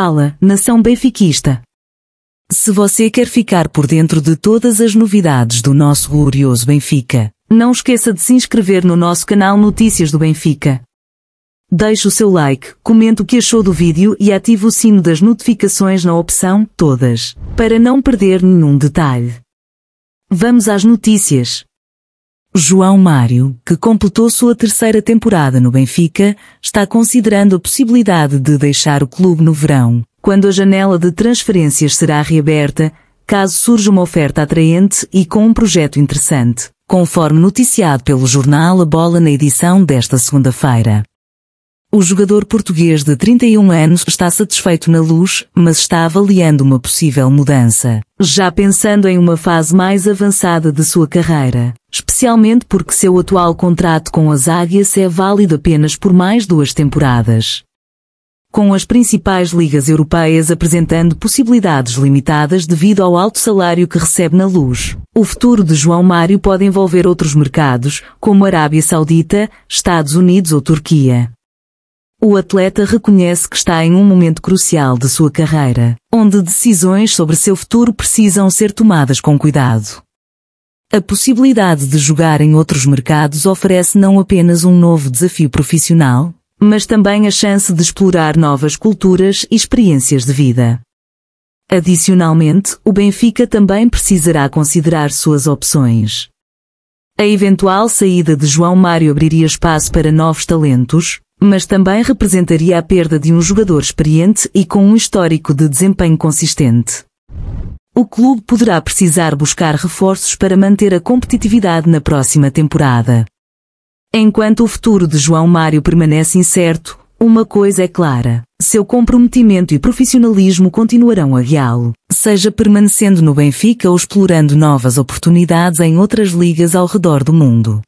Fala, nação benfiquista. Se você quer ficar por dentro de todas as novidades do nosso glorioso Benfica, não esqueça de se inscrever no nosso canal Notícias do Benfica. Deixe o seu like, comente o que achou do vídeo e ative o sino das notificações na opção Todas, para não perder nenhum detalhe. Vamos às notícias. João Mário, que completou sua terceira temporada no Benfica, está considerando a possibilidade de deixar o clube no verão, quando a janela de transferências será reaberta, caso surja uma oferta atraente e com um projeto interessante, conforme noticiado pelo jornal A Bola na edição desta segunda-feira. O jogador português de 31 anos está satisfeito na luz, mas está avaliando uma possível mudança já pensando em uma fase mais avançada de sua carreira, especialmente porque seu atual contrato com as Águias é válido apenas por mais duas temporadas. Com as principais ligas europeias apresentando possibilidades limitadas devido ao alto salário que recebe na luz, o futuro de João Mário pode envolver outros mercados, como Arábia Saudita, Estados Unidos ou Turquia. O atleta reconhece que está em um momento crucial de sua carreira, onde decisões sobre seu futuro precisam ser tomadas com cuidado. A possibilidade de jogar em outros mercados oferece não apenas um novo desafio profissional, mas também a chance de explorar novas culturas e experiências de vida. Adicionalmente, o Benfica também precisará considerar suas opções. A eventual saída de João Mário abriria espaço para novos talentos, mas também representaria a perda de um jogador experiente e com um histórico de desempenho consistente. O clube poderá precisar buscar reforços para manter a competitividade na próxima temporada. Enquanto o futuro de João Mário permanece incerto, uma coisa é clara: seu comprometimento e profissionalismo continuarão a guiá-lo, seja permanecendo no Benfica ou explorando novas oportunidades em outras ligas ao redor do mundo.